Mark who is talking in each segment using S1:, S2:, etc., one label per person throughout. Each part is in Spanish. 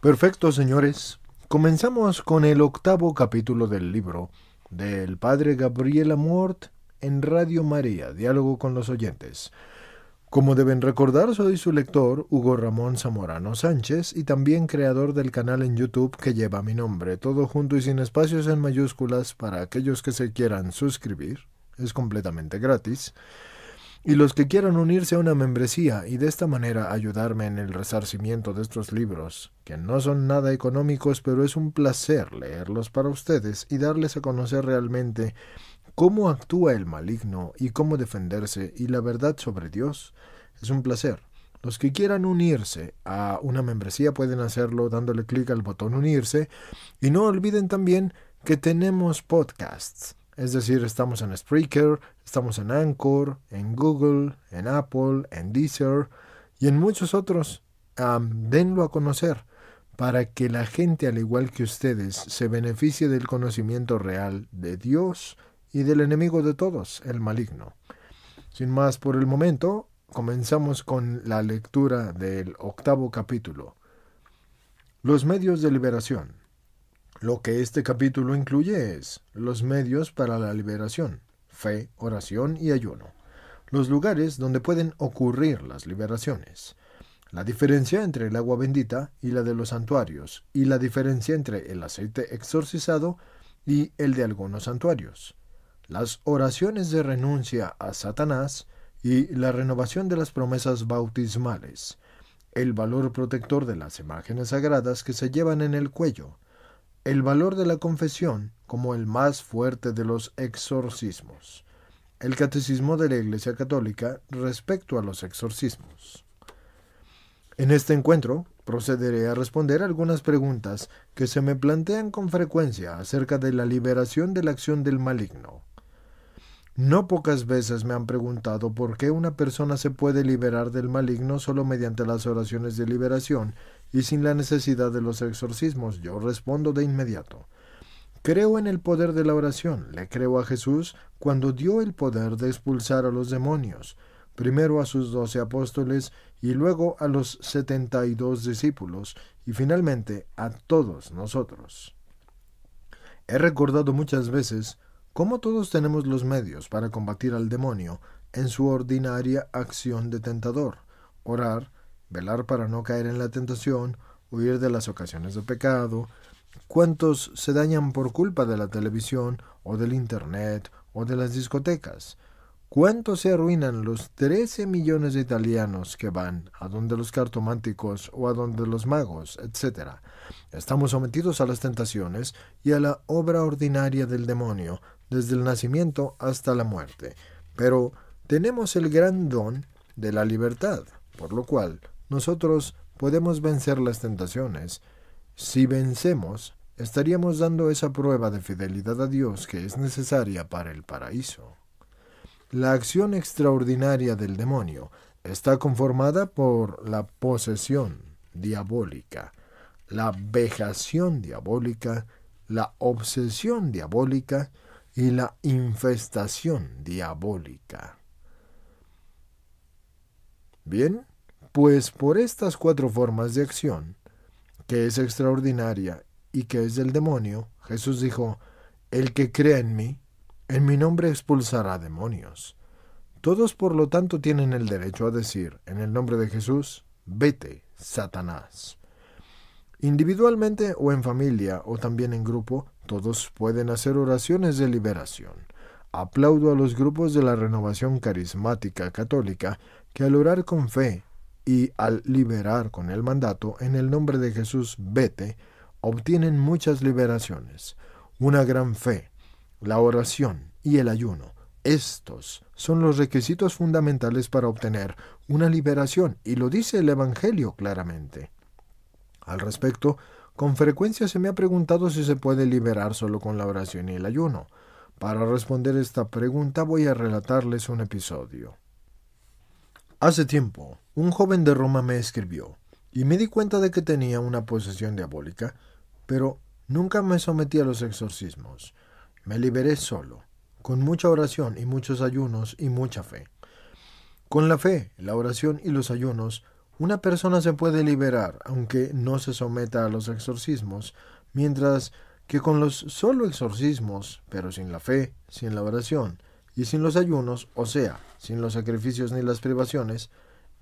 S1: Perfecto, señores. Comenzamos con el octavo capítulo del libro del padre Gabriel Amort en Radio María, diálogo con los oyentes. Como deben recordar, soy su lector, Hugo Ramón Zamorano Sánchez, y también creador del canal en YouTube que lleva mi nombre, todo junto y sin espacios en mayúsculas para aquellos que se quieran suscribir. Es completamente gratis y los que quieran unirse a una membresía y de esta manera ayudarme en el resarcimiento de estos libros, que no son nada económicos, pero es un placer leerlos para ustedes y darles a conocer realmente cómo actúa el maligno y cómo defenderse y la verdad sobre Dios. Es un placer. Los que quieran unirse a una membresía pueden hacerlo dándole clic al botón unirse y no olviden también que tenemos podcasts. Es decir, estamos en Spreaker, Estamos en Anchor, en Google, en Apple, en Deezer y en muchos otros. denlo a conocer para que la gente, al igual que ustedes, se beneficie del conocimiento real de Dios y del enemigo de todos, el maligno. Sin más por el momento, comenzamos con la lectura del octavo capítulo. Los medios de liberación. Lo que este capítulo incluye es los medios para la liberación fe, oración y ayuno, los lugares donde pueden ocurrir las liberaciones, la diferencia entre el agua bendita y la de los santuarios, y la diferencia entre el aceite exorcizado y el de algunos santuarios, las oraciones de renuncia a Satanás y la renovación de las promesas bautismales, el valor protector de las imágenes sagradas que se llevan en el cuello, el valor de la confesión como el más fuerte de los exorcismos. El Catecismo de la Iglesia Católica respecto a los exorcismos. En este encuentro procederé a responder algunas preguntas que se me plantean con frecuencia acerca de la liberación de la acción del maligno. No pocas veces me han preguntado por qué una persona se puede liberar del maligno solo mediante las oraciones de liberación y sin la necesidad de los exorcismos. Yo respondo de inmediato. Creo en el poder de la oración, le creo a Jesús cuando dio el poder de expulsar a los demonios, primero a sus doce apóstoles y luego a los setenta y dos discípulos y finalmente a todos nosotros. He recordado muchas veces ¿Cómo todos tenemos los medios para combatir al demonio en su ordinaria acción de tentador, orar, velar para no caer en la tentación, huir de las ocasiones de pecado, cuántos se dañan por culpa de la televisión o del Internet o de las discotecas, cuántos se arruinan los 13 millones de italianos que van a donde los cartománticos o a donde los magos, etc. Estamos sometidos a las tentaciones y a la obra ordinaria del demonio desde el nacimiento hasta la muerte, pero tenemos el gran don de la libertad, por lo cual nosotros podemos vencer las tentaciones. Si vencemos, estaríamos dando esa prueba de fidelidad a Dios que es necesaria para el paraíso. La acción extraordinaria del demonio está conformada por la posesión diabólica, la vejación diabólica, la obsesión diabólica, y la infestación diabólica. Bien, pues por estas cuatro formas de acción, que es extraordinaria y que es del demonio, Jesús dijo, El que crea en mí, en mi nombre expulsará demonios. Todos por lo tanto tienen el derecho a decir, en el nombre de Jesús, vete, Satanás. Individualmente o en familia o también en grupo, todos pueden hacer oraciones de liberación. Aplaudo a los grupos de la renovación carismática católica que al orar con fe y al liberar con el mandato en el nombre de Jesús, vete, obtienen muchas liberaciones. Una gran fe, la oración y el ayuno. Estos son los requisitos fundamentales para obtener una liberación, y lo dice el Evangelio claramente. Al respecto, con frecuencia se me ha preguntado si se puede liberar solo con la oración y el ayuno. Para responder esta pregunta voy a relatarles un episodio. Hace tiempo, un joven de Roma me escribió y me di cuenta de que tenía una posesión diabólica, pero nunca me sometí a los exorcismos. Me liberé solo, con mucha oración y muchos ayunos y mucha fe. Con la fe, la oración y los ayunos una persona se puede liberar, aunque no se someta a los exorcismos, mientras que con los solo exorcismos, pero sin la fe, sin la oración y sin los ayunos, o sea, sin los sacrificios ni las privaciones,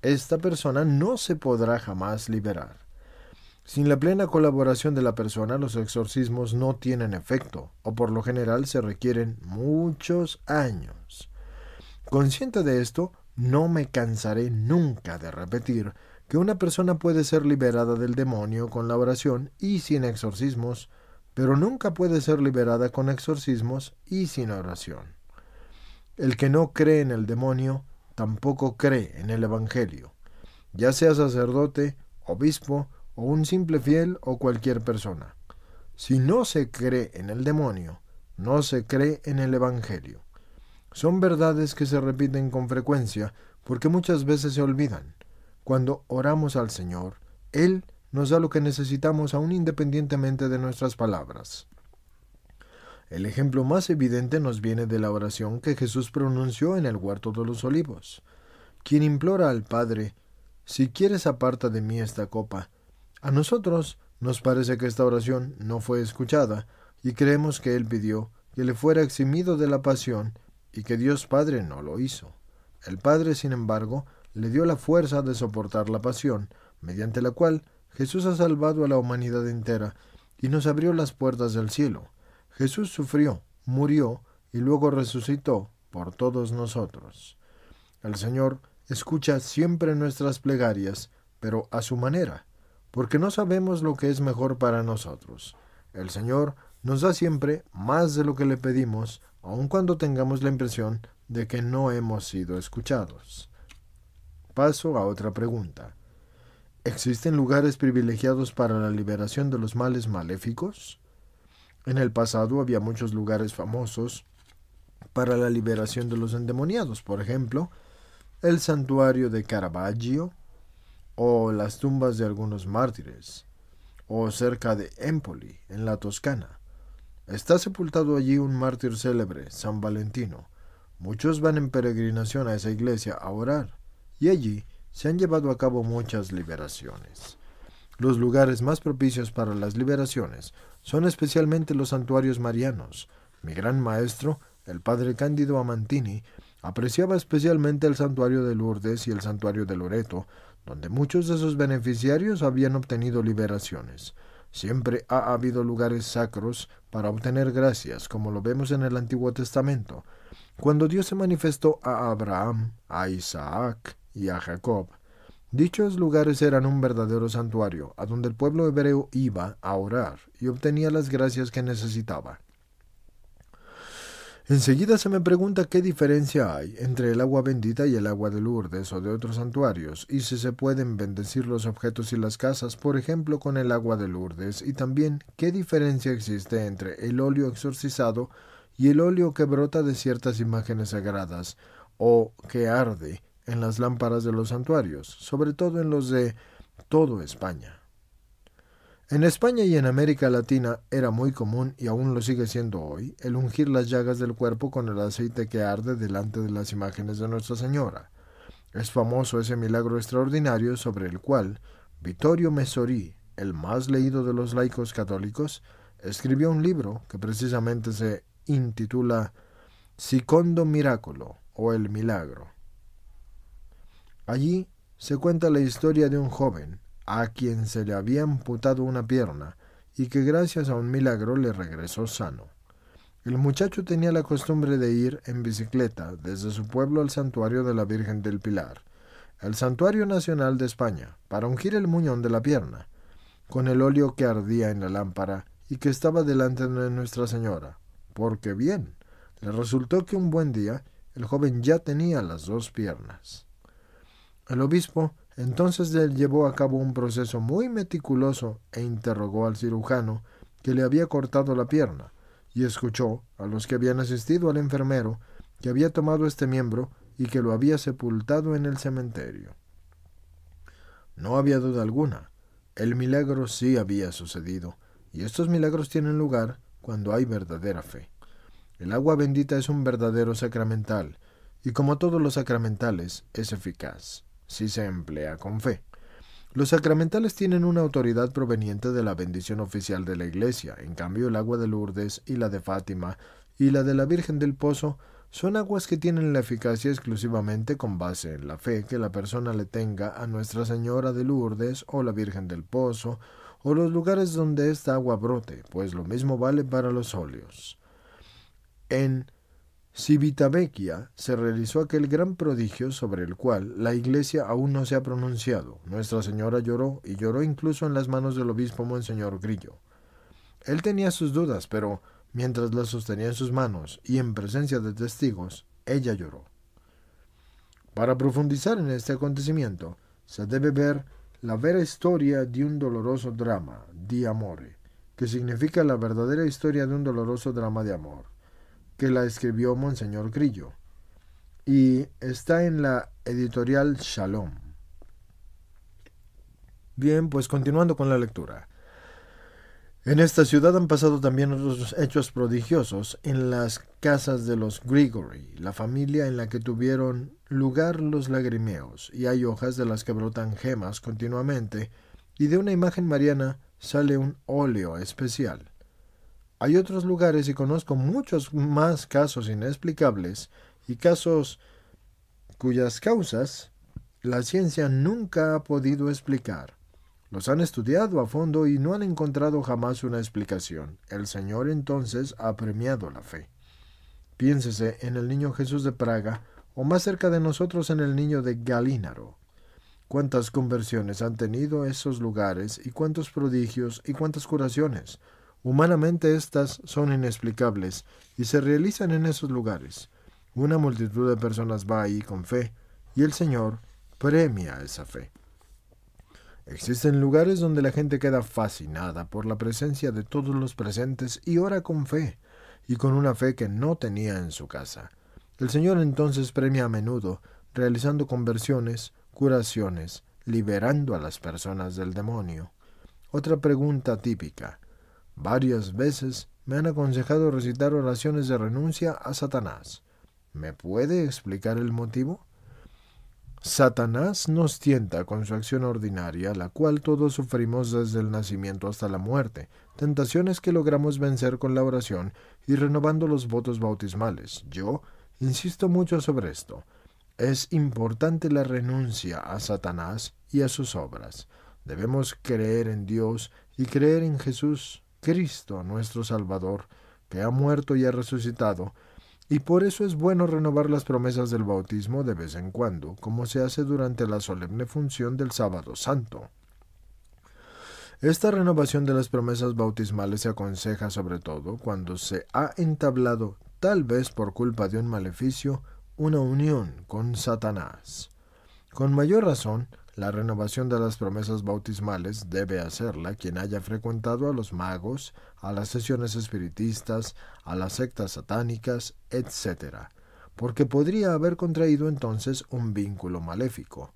S1: esta persona no se podrá jamás liberar. Sin la plena colaboración de la persona, los exorcismos no tienen efecto, o por lo general se requieren muchos años. Consciente de esto, no me cansaré nunca de repetir que una persona puede ser liberada del demonio con la oración y sin exorcismos, pero nunca puede ser liberada con exorcismos y sin oración. El que no cree en el demonio tampoco cree en el Evangelio, ya sea sacerdote, obispo o un simple fiel o cualquier persona. Si no se cree en el demonio, no se cree en el Evangelio. Son verdades que se repiten con frecuencia porque muchas veces se olvidan. Cuando oramos al Señor, Él nos da lo que necesitamos aún independientemente de nuestras palabras. El ejemplo más evidente nos viene de la oración que Jesús pronunció en el huerto de los olivos. Quien implora al Padre, si quieres aparta de mí esta copa. A nosotros nos parece que esta oración no fue escuchada y creemos que él pidió que le fuera eximido de la pasión y que Dios Padre no lo hizo. El Padre, sin embargo, le dio la fuerza de soportar la pasión, mediante la cual Jesús ha salvado a la humanidad entera y nos abrió las puertas del cielo. Jesús sufrió, murió y luego resucitó por todos nosotros. El Señor escucha siempre nuestras plegarias, pero a su manera, porque no sabemos lo que es mejor para nosotros. El Señor nos da siempre más de lo que le pedimos, aun cuando tengamos la impresión de que no hemos sido escuchados. Paso a otra pregunta. ¿Existen lugares privilegiados para la liberación de los males maléficos? En el pasado había muchos lugares famosos para la liberación de los endemoniados, por ejemplo, el santuario de Caravaggio, o las tumbas de algunos mártires, o cerca de Empoli, en la Toscana. Está sepultado allí un mártir célebre, San Valentino. Muchos van en peregrinación a esa iglesia a orar y allí se han llevado a cabo muchas liberaciones. Los lugares más propicios para las liberaciones son especialmente los santuarios marianos. Mi gran maestro, el padre Cándido Amantini, apreciaba especialmente el santuario de Lourdes y el santuario de Loreto, donde muchos de sus beneficiarios habían obtenido liberaciones. Siempre ha habido lugares sacros para obtener gracias, como lo vemos en el Antiguo Testamento. Cuando Dios se manifestó a Abraham, a Isaac y a Jacob. Dichos lugares eran un verdadero santuario, a donde el pueblo hebreo iba a orar y obtenía las gracias que necesitaba. Enseguida se me pregunta qué diferencia hay entre el agua bendita y el agua de Lourdes o de otros santuarios, y si se pueden bendecir los objetos y las casas, por ejemplo, con el agua de Lourdes, y también qué diferencia existe entre el óleo exorcizado y el óleo que brota de ciertas imágenes sagradas, o que arde, en las lámparas de los santuarios, sobre todo en los de todo España. En España y en América Latina era muy común, y aún lo sigue siendo hoy, el ungir las llagas del cuerpo con el aceite que arde delante de las imágenes de Nuestra Señora. Es famoso ese milagro extraordinario sobre el cual Vittorio Messori, el más leído de los laicos católicos, escribió un libro que precisamente se intitula Sicondo Miracolo o El Milagro. Allí se cuenta la historia de un joven a quien se le había amputado una pierna y que gracias a un milagro le regresó sano. El muchacho tenía la costumbre de ir en bicicleta desde su pueblo al santuario de la Virgen del Pilar, el Santuario Nacional de España, para ungir el muñón de la pierna, con el óleo que ardía en la lámpara y que estaba delante de Nuestra Señora, porque bien, le resultó que un buen día el joven ya tenía las dos piernas. El obispo entonces él llevó a cabo un proceso muy meticuloso e interrogó al cirujano que le había cortado la pierna y escuchó a los que habían asistido al enfermero que había tomado este miembro y que lo había sepultado en el cementerio. No había duda alguna, el milagro sí había sucedido, y estos milagros tienen lugar cuando hay verdadera fe. El agua bendita es un verdadero sacramental, y como todos los sacramentales, es eficaz si se emplea con fe. Los sacramentales tienen una autoridad proveniente de la bendición oficial de la Iglesia, en cambio el agua de Lourdes y la de Fátima y la de la Virgen del Pozo son aguas que tienen la eficacia exclusivamente con base en la fe que la persona le tenga a Nuestra Señora de Lourdes o la Virgen del Pozo o los lugares donde esta agua brote, pues lo mismo vale para los óleos. En Civitavecchia se realizó aquel gran prodigio sobre el cual la Iglesia aún no se ha pronunciado. Nuestra Señora lloró y lloró incluso en las manos del obispo Monseñor Grillo. Él tenía sus dudas, pero mientras las sostenía en sus manos y en presencia de testigos, ella lloró. Para profundizar en este acontecimiento, se debe ver la vera historia de un doloroso drama, di amore, que significa la verdadera historia de un doloroso drama de amor que la escribió Monseñor Grillo y está en la editorial Shalom. Bien, pues continuando con la lectura. En esta ciudad han pasado también otros hechos prodigiosos en las casas de los Grigory, la familia en la que tuvieron lugar los lagrimeos, y hay hojas de las que brotan gemas continuamente, y de una imagen mariana sale un óleo especial. Hay otros lugares y conozco muchos más casos inexplicables y casos cuyas causas la ciencia nunca ha podido explicar. Los han estudiado a fondo y no han encontrado jamás una explicación. El Señor entonces ha premiado la fe. Piénsese en el niño Jesús de Praga o más cerca de nosotros en el niño de Galínaro. Cuántas conversiones han tenido esos lugares y cuántos prodigios y cuántas curaciones. Humanamente estas son inexplicables y se realizan en esos lugares. Una multitud de personas va ahí con fe y el Señor premia esa fe. Existen lugares donde la gente queda fascinada por la presencia de todos los presentes y ora con fe, y con una fe que no tenía en su casa. El Señor entonces premia a menudo, realizando conversiones, curaciones, liberando a las personas del demonio. Otra pregunta típica. Varias veces me han aconsejado recitar oraciones de renuncia a Satanás. ¿Me puede explicar el motivo? Satanás nos tienta con su acción ordinaria, la cual todos sufrimos desde el nacimiento hasta la muerte, tentaciones que logramos vencer con la oración y renovando los votos bautismales. Yo insisto mucho sobre esto. Es importante la renuncia a Satanás y a sus obras. Debemos creer en Dios y creer en Jesús Cristo nuestro Salvador, que ha muerto y ha resucitado, y por eso es bueno renovar las promesas del bautismo de vez en cuando, como se hace durante la solemne función del sábado santo. Esta renovación de las promesas bautismales se aconseja sobre todo cuando se ha entablado, tal vez por culpa de un maleficio, una unión con Satanás. Con mayor razón, la renovación de las promesas bautismales debe hacerla quien haya frecuentado a los magos, a las sesiones espiritistas, a las sectas satánicas, etc., porque podría haber contraído entonces un vínculo maléfico.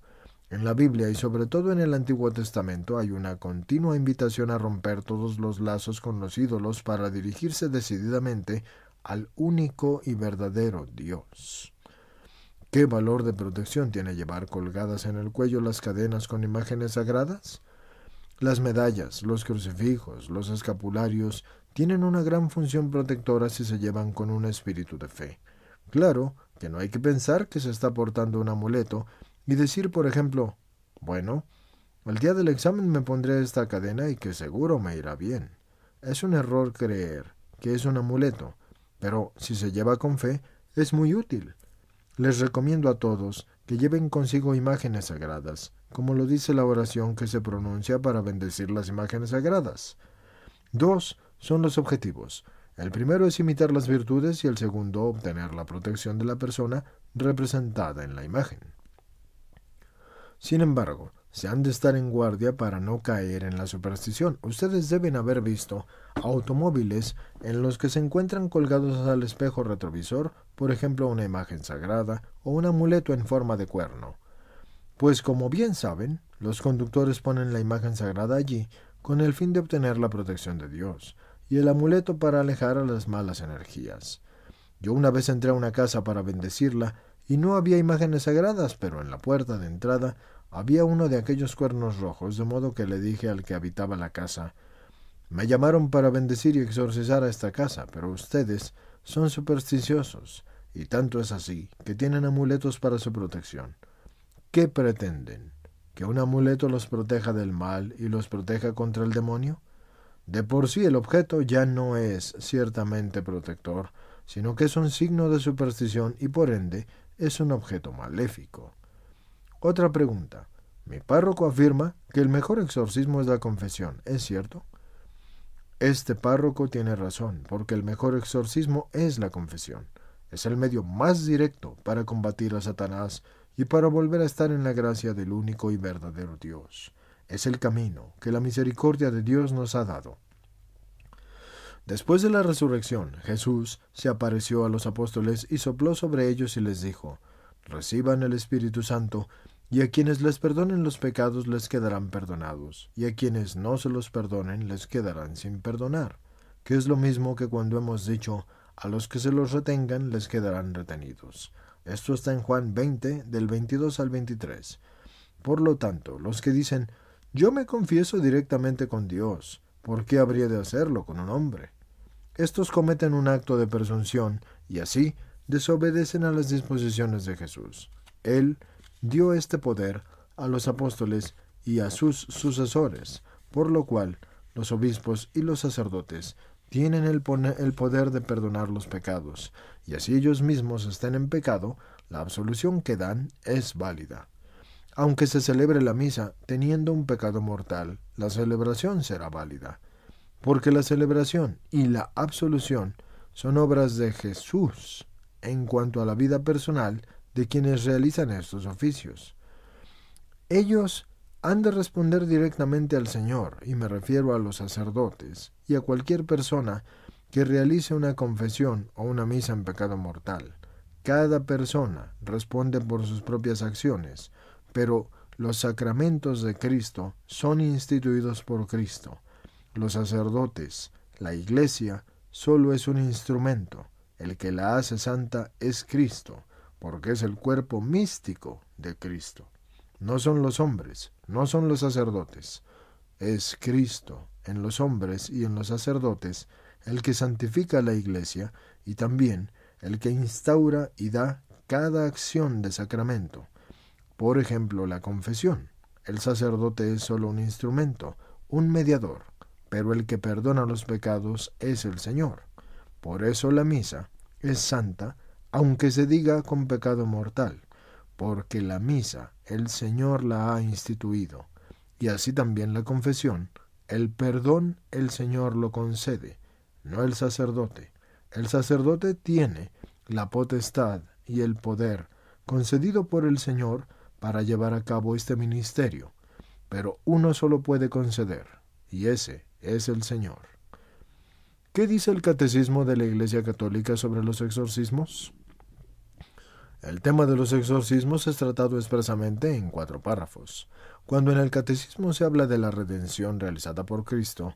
S1: En la Biblia y sobre todo en el Antiguo Testamento hay una continua invitación a romper todos los lazos con los ídolos para dirigirse decididamente al único y verdadero Dios. ¿Qué valor de protección tiene llevar colgadas en el cuello las cadenas con imágenes sagradas? Las medallas, los crucifijos, los escapularios tienen una gran función protectora si se llevan con un espíritu de fe. Claro que no hay que pensar que se está portando un amuleto y decir, por ejemplo, bueno, el día del examen me pondré esta cadena y que seguro me irá bien. Es un error creer que es un amuleto, pero si se lleva con fe, es muy útil. Les recomiendo a todos que lleven consigo imágenes sagradas, como lo dice la oración que se pronuncia para bendecir las imágenes sagradas. Dos son los objetivos. El primero es imitar las virtudes y el segundo obtener la protección de la persona representada en la imagen. Sin embargo, se han de estar en guardia para no caer en la superstición. Ustedes deben haber visto automóviles en los que se encuentran colgados al espejo retrovisor, por ejemplo una imagen sagrada o un amuleto en forma de cuerno. Pues como bien saben, los conductores ponen la imagen sagrada allí con el fin de obtener la protección de Dios y el amuleto para alejar a las malas energías. Yo una vez entré a una casa para bendecirla y no había imágenes sagradas, pero en la puerta de entrada había uno de aquellos cuernos rojos, de modo que le dije al que habitaba la casa Me llamaron para bendecir y exorcizar a esta casa, pero ustedes son supersticiosos, y tanto es así, que tienen amuletos para su protección. ¿Qué pretenden? ¿Que un amuleto los proteja del mal y los proteja contra el demonio? De por sí el objeto ya no es ciertamente protector, sino que es un signo de superstición y por ende es un objeto maléfico. Otra pregunta. Mi párroco afirma que el mejor exorcismo es la confesión. ¿Es cierto? Este párroco tiene razón, porque el mejor exorcismo es la confesión. Es el medio más directo para combatir a Satanás y para volver a estar en la gracia del único y verdadero Dios. Es el camino que la misericordia de Dios nos ha dado. Después de la resurrección, Jesús se apareció a los apóstoles y sopló sobre ellos y les dijo, Reciban el Espíritu Santo, y a quienes les perdonen los pecados les quedarán perdonados, y a quienes no se los perdonen les quedarán sin perdonar, que es lo mismo que cuando hemos dicho, a los que se los retengan les quedarán retenidos. Esto está en Juan 20, del 22 al 23. Por lo tanto, los que dicen, yo me confieso directamente con Dios, ¿por qué habría de hacerlo con un hombre? Estos cometen un acto de presunción y así desobedecen a las disposiciones de Jesús. Él dio este poder a los apóstoles y a sus sucesores, por lo cual los obispos y los sacerdotes tienen el, poder de perdonar los pecados, y así ellos mismos estén en pecado, la absolución que dan es válida. Aunque se celebre la misa teniendo un pecado mortal, la celebración será válida, porque la celebración y la absolución son obras de Jesús en cuanto a la vida personal de quienes realizan estos oficios. Ellos han de responder directamente al Señor, y me refiero a los sacerdotes, y a cualquier persona que realice una confesión o una misa en pecado mortal. Cada persona responde por sus propias acciones, pero los sacramentos de Cristo son instituidos por Cristo. Los sacerdotes, la Iglesia, solo es un instrumento. El que la hace santa es Cristo, porque es el cuerpo místico de Cristo. No son los hombres, no son los sacerdotes. Es Cristo en los hombres y en los sacerdotes el que santifica la iglesia y también el que instaura y da cada acción de sacramento. Por ejemplo, la confesión. El sacerdote es solo un instrumento, un mediador, pero el que perdona los pecados es el Señor. Por eso la misa es santa aunque se diga con pecado mortal, porque la misa el Señor la ha instituido, y así también la confesión, el perdón el Señor lo concede, no el sacerdote. El sacerdote tiene la potestad y el poder concedido por el Señor para llevar a cabo este ministerio, pero uno solo puede conceder, y ese es el Señor. ¿Qué dice el Catecismo de la Iglesia Católica sobre los exorcismos? El tema de los exorcismos es tratado expresamente en cuatro párrafos. Cuando en el Catecismo se habla de la redención realizada por Cristo,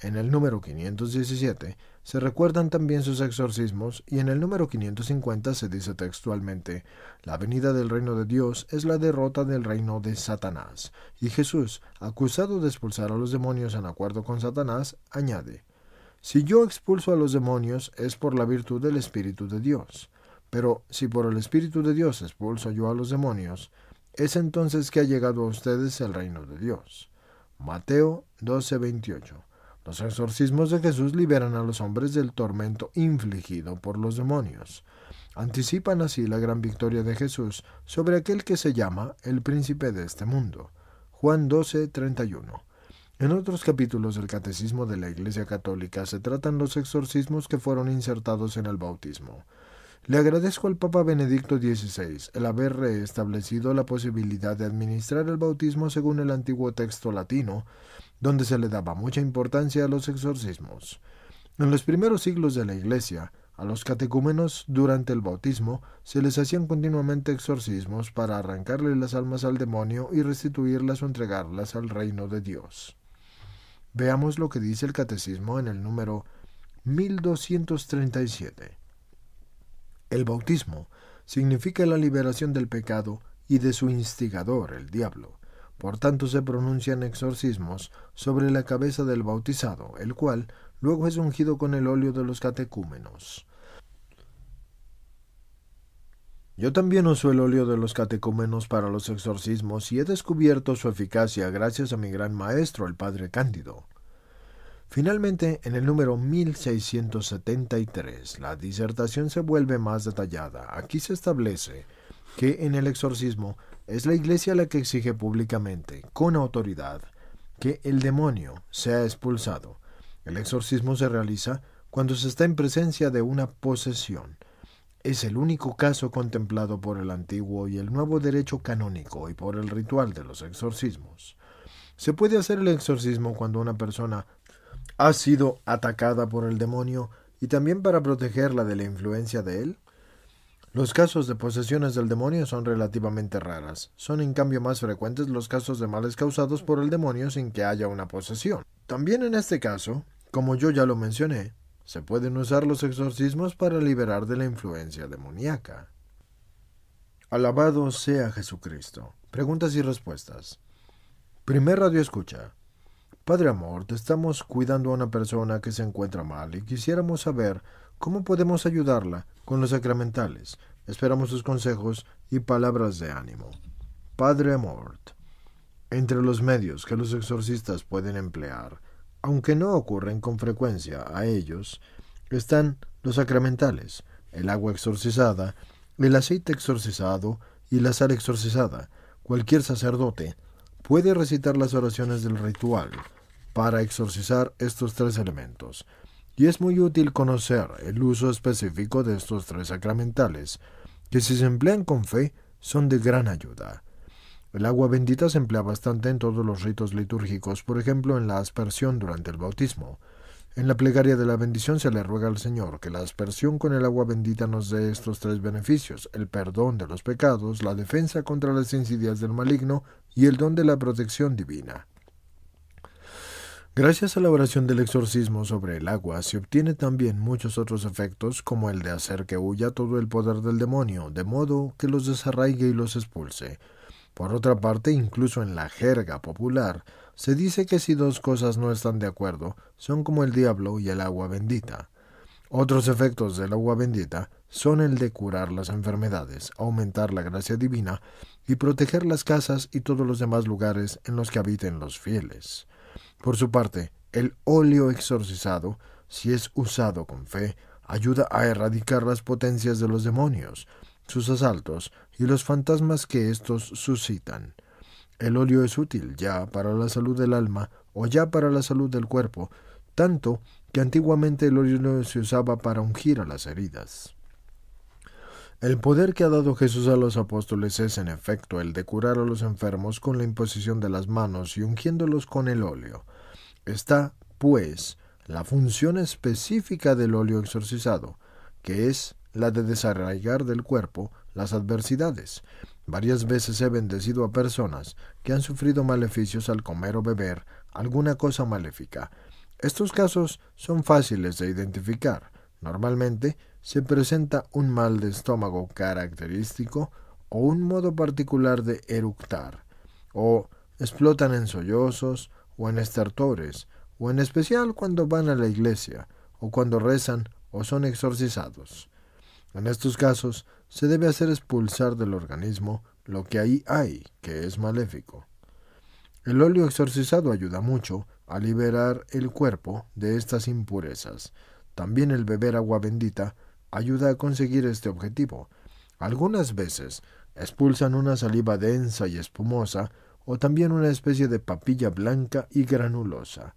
S1: en el número 517 se recuerdan también sus exorcismos y en el número 550 se dice textualmente, la venida del reino de Dios es la derrota del reino de Satanás. Y Jesús, acusado de expulsar a los demonios en acuerdo con Satanás, añade, si yo expulso a los demonios es por la virtud del Espíritu de Dios. Pero si por el Espíritu de Dios expulso yo a los demonios, es entonces que ha llegado a ustedes el reino de Dios. Mateo 12:28. Los exorcismos de Jesús liberan a los hombres del tormento infligido por los demonios. Anticipan así la gran victoria de Jesús sobre aquel que se llama el príncipe de este mundo. Juan 12:31. En otros capítulos del Catecismo de la Iglesia Católica se tratan los exorcismos que fueron insertados en el bautismo. Le agradezco al Papa Benedicto XVI el haber reestablecido la posibilidad de administrar el bautismo según el antiguo texto latino, donde se le daba mucha importancia a los exorcismos. En los primeros siglos de la Iglesia, a los catecúmenos durante el bautismo se les hacían continuamente exorcismos para arrancarle las almas al demonio y restituirlas o entregarlas al reino de Dios. Veamos lo que dice el catecismo en el número 1237. El bautismo significa la liberación del pecado y de su instigador, el diablo. Por tanto, se pronuncian exorcismos sobre la cabeza del bautizado, el cual luego es ungido con el óleo de los catecúmenos. Yo también uso el óleo de los catecúmenos para los exorcismos y he descubierto su eficacia gracias a mi gran maestro, el padre Cándido. Finalmente, en el número 1673, la disertación se vuelve más detallada. Aquí se establece que en el exorcismo es la Iglesia la que exige públicamente, con autoridad, que el demonio sea expulsado. El exorcismo se realiza cuando se está en presencia de una posesión. Es el único caso contemplado por el antiguo y el nuevo derecho canónico y por el ritual de los exorcismos. Se puede hacer el exorcismo cuando una persona ha sido atacada por el demonio y también para protegerla de la influencia de él? Los casos de posesiones del demonio son relativamente raras. Son en cambio más frecuentes los casos de males causados por el demonio sin que haya una posesión. También en este caso, como yo ya lo mencioné, se pueden usar los exorcismos para liberar de la influencia demoníaca. Alabado sea Jesucristo. Preguntas y respuestas. Primer radio escucha. Padre Amort, estamos cuidando a una persona que se encuentra mal y quisiéramos saber cómo podemos ayudarla con los sacramentales. Esperamos sus consejos y palabras de ánimo. Padre Amort, entre los medios que los exorcistas pueden emplear, aunque no ocurren con frecuencia a ellos, están los sacramentales, el agua exorcizada, el aceite exorcizado y la sal exorcizada. Cualquier sacerdote puede recitar las oraciones del ritual para exorcizar estos tres elementos. Y es muy útil conocer el uso específico de estos tres sacramentales, que si se emplean con fe son de gran ayuda. El agua bendita se emplea bastante en todos los ritos litúrgicos, por ejemplo en la aspersión durante el bautismo. En la plegaria de la bendición se le ruega al Señor que la aspersión con el agua bendita nos dé estos tres beneficios, el perdón de los pecados, la defensa contra las insidias del maligno y el don de la protección divina. Gracias a la oración del exorcismo sobre el agua se obtiene también muchos otros efectos como el de hacer que huya todo el poder del demonio, de modo que los desarraigue y los expulse. Por otra parte, incluso en la jerga popular, se dice que si dos cosas no están de acuerdo, son como el diablo y el agua bendita. Otros efectos del agua bendita son el de curar las enfermedades, aumentar la gracia divina y proteger las casas y todos los demás lugares en los que habiten los fieles. Por su parte, el óleo exorcizado, si es usado con fe, ayuda a erradicar las potencias de los demonios, sus asaltos y los fantasmas que éstos suscitan. El óleo es útil ya para la salud del alma o ya para la salud del cuerpo, tanto que antiguamente el óleo se usaba para ungir a las heridas. El poder que ha dado Jesús a los apóstoles es en efecto el de curar a los enfermos con la imposición de las manos y ungiéndolos con el óleo. Está, pues, la función específica del óleo exorcizado, que es la de desarraigar del cuerpo las adversidades. Varias veces he bendecido a personas que han sufrido maleficios al comer o beber alguna cosa maléfica. Estos casos son fáciles de identificar. Normalmente se presenta un mal de estómago característico o un modo particular de eructar, o explotan en sollozos o en estertores, o en especial cuando van a la iglesia, o cuando rezan o son exorcizados. En estos casos, se debe hacer expulsar del organismo lo que ahí hay, que es maléfico. El óleo exorcizado ayuda mucho a liberar el cuerpo de estas impurezas. También el beber agua bendita ayuda a conseguir este objetivo. Algunas veces expulsan una saliva densa y espumosa o también una especie de papilla blanca y granulosa.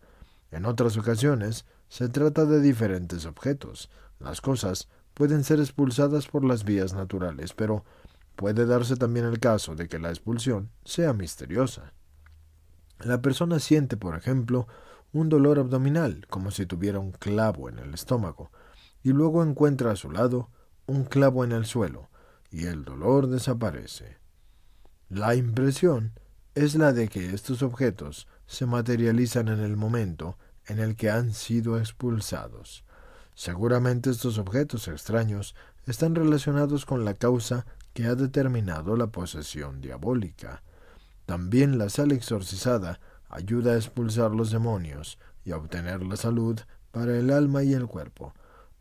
S1: En otras ocasiones se trata de diferentes objetos. Las cosas pueden ser expulsadas por las vías naturales, pero puede darse también el caso de que la expulsión sea misteriosa. La persona siente, por ejemplo, un dolor abdominal, como si tuviera un clavo en el estómago y luego encuentra a su lado un clavo en el suelo y el dolor desaparece. La impresión es la de que estos objetos se materializan en el momento en el que han sido expulsados. Seguramente estos objetos extraños están relacionados con la causa que ha determinado la posesión diabólica. También la sal exorcizada ayuda a expulsar los demonios y a obtener la salud para el alma y el cuerpo,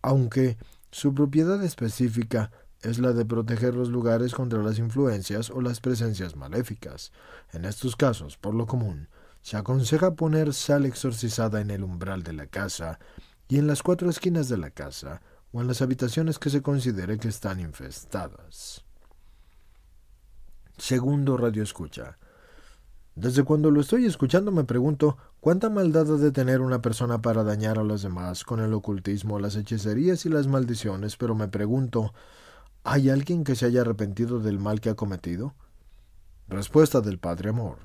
S1: aunque su propiedad específica es la de proteger los lugares contra las influencias o las presencias maléficas. En estos casos, por lo común, se aconseja poner sal exorcizada en el umbral de la casa y en las cuatro esquinas de la casa o en las habitaciones que se considere que están infestadas. Segundo radio escucha. Desde cuando lo estoy escuchando me pregunto cuánta maldad ha de tener una persona para dañar a los demás con el ocultismo, las hechicerías y las maldiciones, pero me pregunto ¿hay alguien que se haya arrepentido del mal que ha cometido? Respuesta del Padre Amor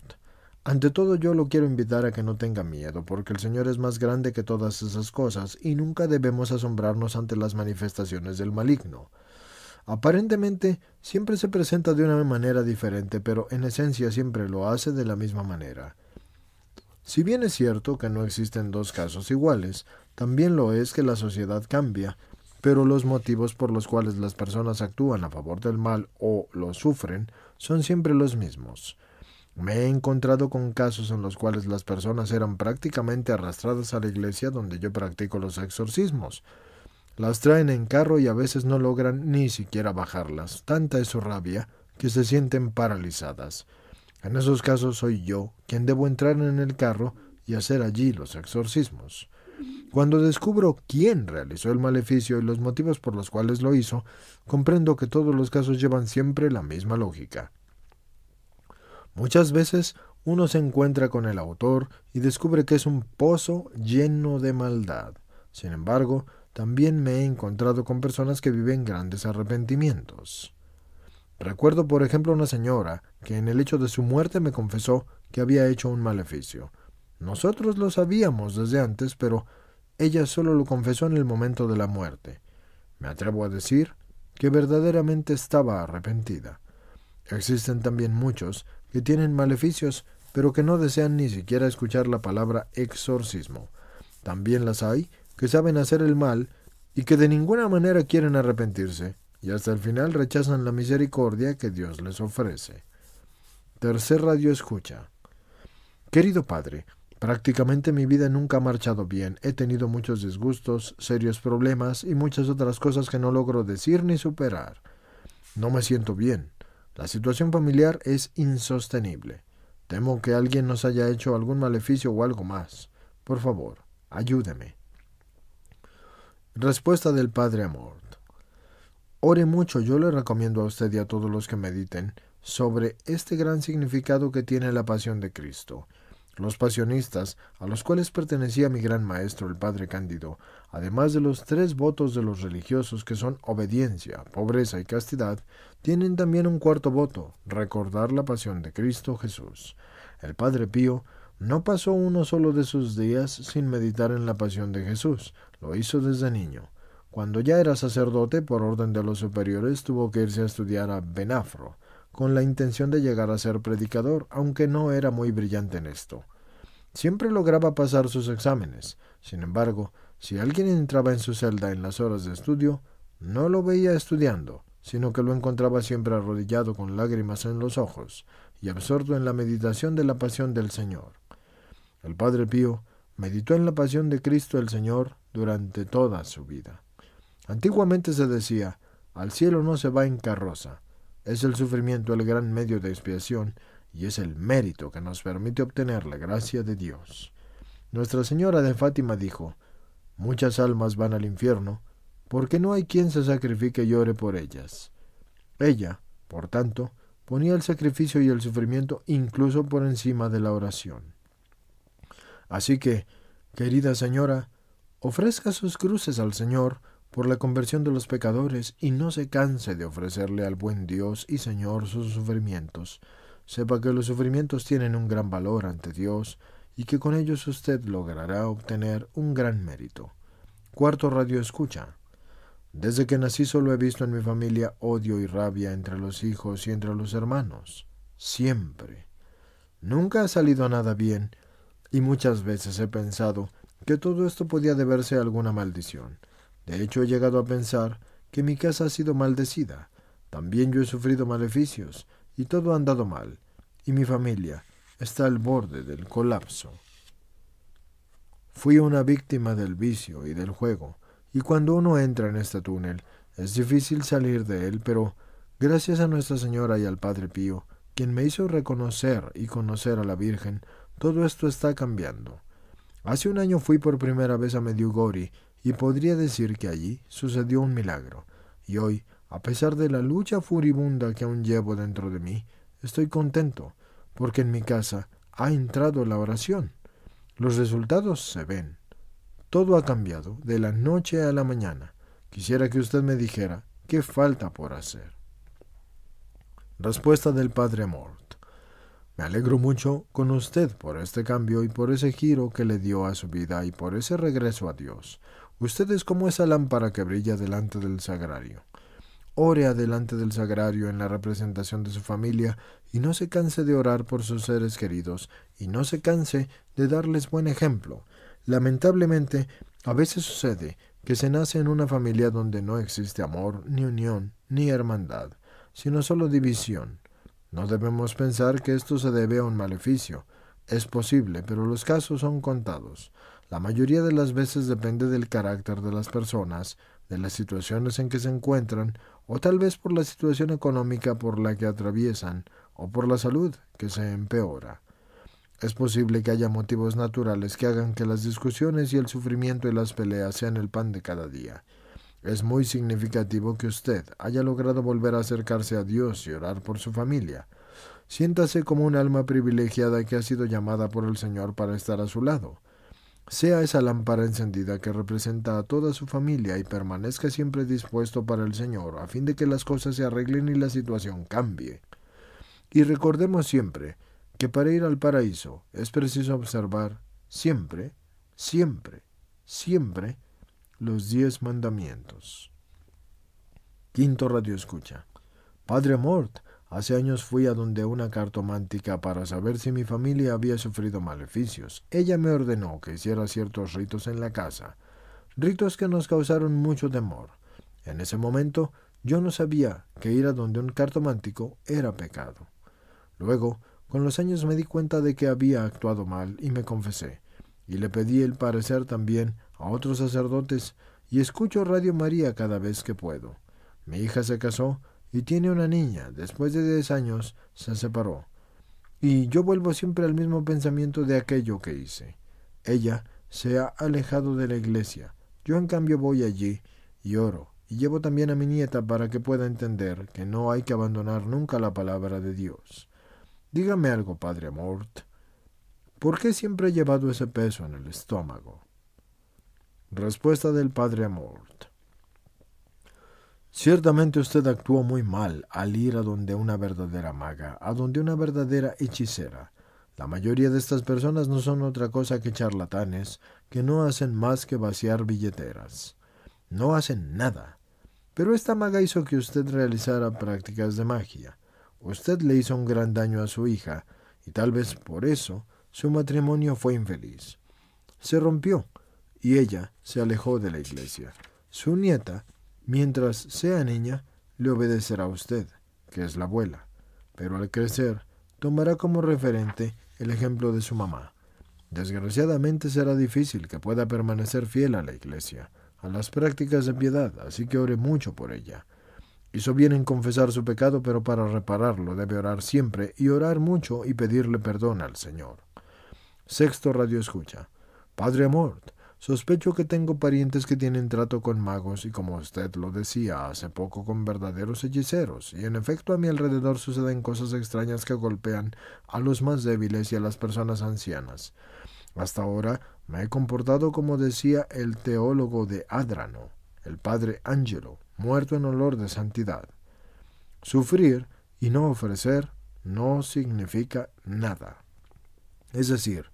S1: Ante todo yo lo quiero invitar a que no tenga miedo, porque el Señor es más grande que todas esas cosas, y nunca debemos asombrarnos ante las manifestaciones del maligno. Aparentemente, siempre se presenta de una manera diferente, pero en esencia siempre lo hace de la misma manera. Si bien es cierto que no existen dos casos iguales, también lo es que la sociedad cambia, pero los motivos por los cuales las personas actúan a favor del mal o lo sufren son siempre los mismos. Me he encontrado con casos en los cuales las personas eran prácticamente arrastradas a la iglesia donde yo practico los exorcismos, las traen en carro y a veces no logran ni siquiera bajarlas. Tanta es su rabia que se sienten paralizadas. En esos casos soy yo quien debo entrar en el carro y hacer allí los exorcismos. Cuando descubro quién realizó el maleficio y los motivos por los cuales lo hizo, comprendo que todos los casos llevan siempre la misma lógica. Muchas veces uno se encuentra con el autor y descubre que es un pozo lleno de maldad. Sin embargo, también me he encontrado con personas que viven grandes arrepentimientos. Recuerdo, por ejemplo, una señora que en el hecho de su muerte me confesó que había hecho un maleficio. Nosotros lo sabíamos desde antes, pero ella solo lo confesó en el momento de la muerte. Me atrevo a decir que verdaderamente estaba arrepentida. Existen también muchos que tienen maleficios, pero que no desean ni siquiera escuchar la palabra exorcismo. También las hay que saben hacer el mal y que de ninguna manera quieren arrepentirse, y hasta el final rechazan la misericordia que Dios les ofrece. Tercer radio escucha. Querido Padre, prácticamente mi vida nunca ha marchado bien, he tenido muchos disgustos, serios problemas y muchas otras cosas que no logro decir ni superar. No me siento bien. La situación familiar es insostenible. Temo que alguien nos haya hecho algún maleficio o algo más. Por favor, ayúdeme. Respuesta del Padre Amor. Ore mucho, yo le recomiendo a usted y a todos los que mediten sobre este gran significado que tiene la pasión de Cristo. Los pasionistas, a los cuales pertenecía mi gran maestro el Padre Cándido, además de los tres votos de los religiosos que son obediencia, pobreza y castidad, tienen también un cuarto voto, recordar la pasión de Cristo Jesús. El Padre Pío no pasó uno solo de sus días sin meditar en la pasión de Jesús, lo hizo desde niño. Cuando ya era sacerdote, por orden de los superiores, tuvo que irse a estudiar a Benafro, con la intención de llegar a ser predicador, aunque no era muy brillante en esto. Siempre lograba pasar sus exámenes. Sin embargo, si alguien entraba en su celda en las horas de estudio, no lo veía estudiando, sino que lo encontraba siempre arrodillado con lágrimas en los ojos y absorto en la meditación de la pasión del Señor. El Padre Pío meditó en la pasión de Cristo el Señor durante toda su vida. Antiguamente se decía, al cielo no se va en carroza. Es el sufrimiento el gran medio de expiación y es el mérito que nos permite obtener la gracia de Dios. Nuestra Señora de Fátima dijo, Muchas almas van al infierno, porque no hay quien se sacrifique y llore por ellas. Ella, por tanto, ponía el sacrificio y el sufrimiento incluso por encima de la oración. Así que, querida señora, ofrezca sus cruces al Señor por la conversión de los pecadores y no se canse de ofrecerle al buen Dios y Señor sus sufrimientos. Sepa que los sufrimientos tienen un gran valor ante Dios y que con ellos usted logrará obtener un gran mérito. Cuarto radio escucha. Desde que nací solo he visto en mi familia odio y rabia entre los hijos y entre los hermanos. Siempre. Nunca ha salido nada bien y muchas veces he pensado que todo esto podía deberse a alguna maldición. De hecho, he llegado a pensar que mi casa ha sido maldecida. También yo he sufrido maleficios, y todo ha andado mal, y mi familia está al borde del colapso. Fui una víctima del vicio y del juego, y cuando uno entra en este túnel, es difícil salir de él, pero gracias a Nuestra Señora y al Padre Pío, quien me hizo reconocer y conocer a la Virgen, todo esto está cambiando. Hace un año fui por primera vez a Medjugorje y podría decir que allí sucedió un milagro. Y hoy, a pesar de la lucha furibunda que aún llevo dentro de mí, estoy contento, porque en mi casa ha entrado la oración. Los resultados se ven. Todo ha cambiado de la noche a la mañana. Quisiera que usted me dijera qué falta por hacer. Respuesta del Padre Mort. Me alegro mucho con usted por este cambio y por ese giro que le dio a su vida y por ese regreso a Dios. Usted es como esa lámpara que brilla delante del sagrario. Ore delante del sagrario en la representación de su familia y no se canse de orar por sus seres queridos y no se canse de darles buen ejemplo. Lamentablemente, a veces sucede que se nace en una familia donde no existe amor, ni unión, ni hermandad, sino solo división, no debemos pensar que esto se debe a un maleficio. Es posible, pero los casos son contados. La mayoría de las veces depende del carácter de las personas, de las situaciones en que se encuentran, o tal vez por la situación económica por la que atraviesan, o por la salud que se empeora. Es posible que haya motivos naturales que hagan que las discusiones y el sufrimiento y las peleas sean el pan de cada día. Es muy significativo que usted haya logrado volver a acercarse a Dios y orar por su familia. Siéntase como un alma privilegiada que ha sido llamada por el Señor para estar a su lado. Sea esa lámpara encendida que representa a toda su familia y permanezca siempre dispuesto para el Señor, a fin de que las cosas se arreglen y la situación cambie. Y recordemos siempre que para ir al paraíso es preciso observar siempre, siempre, siempre los diez mandamientos. Quinto radio escucha. Padre Mort, hace años fui a donde una cartomántica para saber si mi familia había sufrido maleficios. Ella me ordenó que hiciera ciertos ritos en la casa, ritos que nos causaron mucho temor. En ese momento yo no sabía que ir a donde un cartomántico era pecado. Luego, con los años me di cuenta de que había actuado mal y me confesé, y le pedí el parecer también a otros sacerdotes y escucho Radio María cada vez que puedo. Mi hija se casó y tiene una niña. Después de diez años se separó. Y yo vuelvo siempre al mismo pensamiento de aquello que hice. Ella se ha alejado de la iglesia. Yo en cambio voy allí y oro. Y llevo también a mi nieta para que pueda entender que no hay que abandonar nunca la palabra de Dios. Dígame algo, padre Amort. ¿Por qué siempre he llevado ese peso en el estómago? Respuesta del padre Amort. Ciertamente usted actuó muy mal al ir a donde una verdadera maga, a donde una verdadera hechicera. La mayoría de estas personas no son otra cosa que charlatanes que no hacen más que vaciar billeteras. No hacen nada. Pero esta maga hizo que usted realizara prácticas de magia. Usted le hizo un gran daño a su hija, y tal vez por eso su matrimonio fue infeliz. Se rompió, y ella se alejó de la iglesia. Su nieta, mientras sea niña, le obedecerá a usted, que es la abuela, pero al crecer tomará como referente el ejemplo de su mamá. Desgraciadamente será difícil que pueda permanecer fiel a la iglesia, a las prácticas de piedad, así que ore mucho por ella. Hizo bien en confesar su pecado, pero para repararlo debe orar siempre y orar mucho y pedirle perdón al Señor. Sexto Radio Escucha. Padre Amor, Sospecho que tengo parientes que tienen trato con magos y como usted lo decía hace poco con verdaderos hechiceros, y en efecto a mi alrededor suceden cosas extrañas que golpean a los más débiles y a las personas ancianas. Hasta ahora me he comportado como decía el teólogo de Adrano, el padre Angelo, muerto en olor de santidad. Sufrir y no ofrecer no significa nada. Es decir,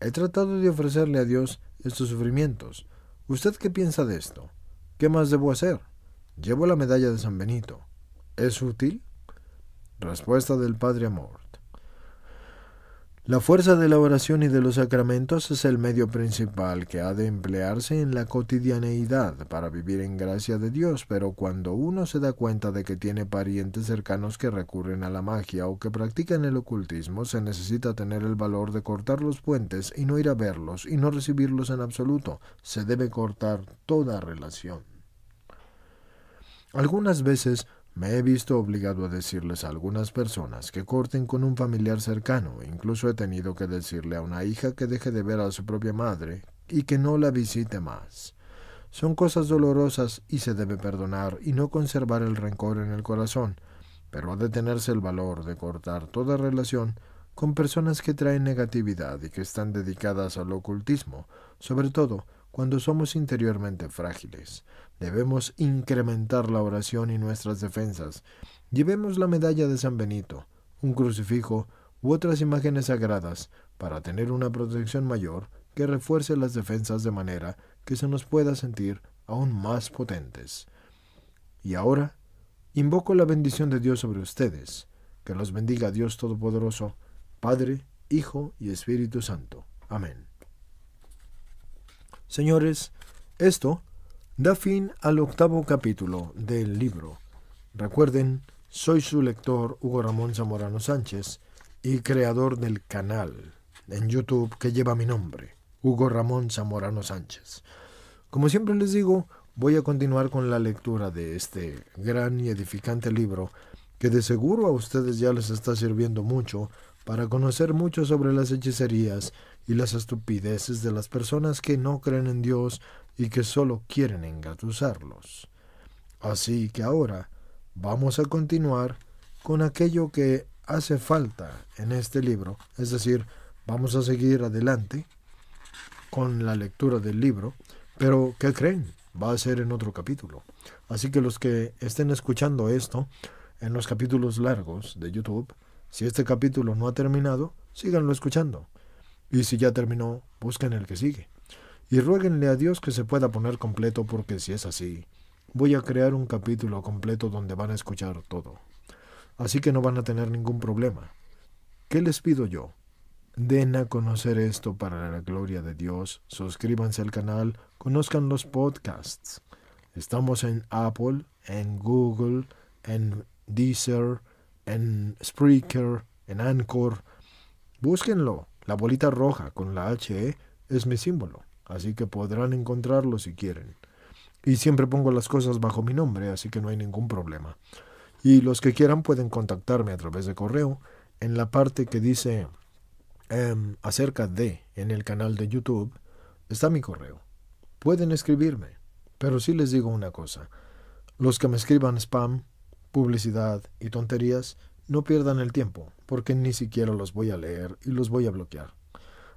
S1: he tratado de ofrecerle a Dios estos sufrimientos. ¿Usted qué piensa de esto? ¿Qué más debo hacer? Llevo la medalla de San Benito. ¿Es útil? Respuesta del Padre Amor. La fuerza de la oración y de los sacramentos es el medio principal que ha de emplearse en la cotidianeidad para vivir en gracia de Dios, pero cuando uno se da cuenta de que tiene parientes cercanos que recurren a la magia o que practican el ocultismo, se necesita tener el valor de cortar los puentes y no ir a verlos y no recibirlos en absoluto. Se debe cortar toda relación. Algunas veces me he visto obligado a decirles a algunas personas que corten con un familiar cercano, incluso he tenido que decirle a una hija que deje de ver a su propia madre y que no la visite más. Son cosas dolorosas y se debe perdonar y no conservar el rencor en el corazón, pero ha de tenerse el valor de cortar toda relación con personas que traen negatividad y que están dedicadas al ocultismo, sobre todo cuando somos interiormente frágiles. Debemos incrementar la oración y nuestras defensas. Llevemos la medalla de San Benito, un crucifijo u otras imágenes sagradas para tener una protección mayor que refuerce las defensas de manera que se nos pueda sentir aún más potentes. Y ahora, invoco la bendición de Dios sobre ustedes. Que los bendiga Dios Todopoderoso, Padre, Hijo y Espíritu Santo. Amén. Señores, esto da fin al octavo capítulo del libro. Recuerden, soy su lector Hugo Ramón Zamorano Sánchez y creador del canal en YouTube que lleva mi nombre, Hugo Ramón Zamorano Sánchez. Como siempre les digo, voy a continuar con la lectura de este gran y edificante libro que de seguro a ustedes ya les está sirviendo mucho para conocer mucho sobre las hechicerías y las estupideces de las personas que no creen en Dios y que solo quieren engatusarlos. Así que ahora vamos a continuar con aquello que hace falta en este libro, es decir, vamos a seguir adelante con la lectura del libro, pero ¿qué creen? Va a ser en otro capítulo. Así que los que estén escuchando esto en los capítulos largos de YouTube, si este capítulo no ha terminado, síganlo escuchando. Y si ya terminó, busquen el que sigue y ruéguenle a Dios que se pueda poner completo porque si es así, voy a crear un capítulo completo donde van a escuchar todo. Así que no van a tener ningún problema. ¿Qué les pido yo? Den a conocer esto para la gloria de Dios, suscríbanse al canal, conozcan los podcasts. Estamos en Apple, en Google, en Deezer, en Spreaker, en Anchor. Búsquenlo. La bolita roja con la H e es mi símbolo así que podrán encontrarlo si quieren. Y siempre pongo las cosas bajo mi nombre, así que no hay ningún problema. Y los que quieran pueden contactarme a través de correo en la parte que dice em, acerca de en el canal de YouTube. Está mi correo. Pueden escribirme, pero sí les digo una cosa. Los que me escriban spam, publicidad y tonterías, no pierdan el tiempo, porque ni siquiera los voy a leer y los voy a bloquear.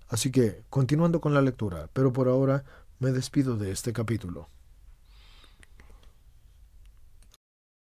S1: Así que, continuando con la lectura, pero por ahora me despido de este capítulo.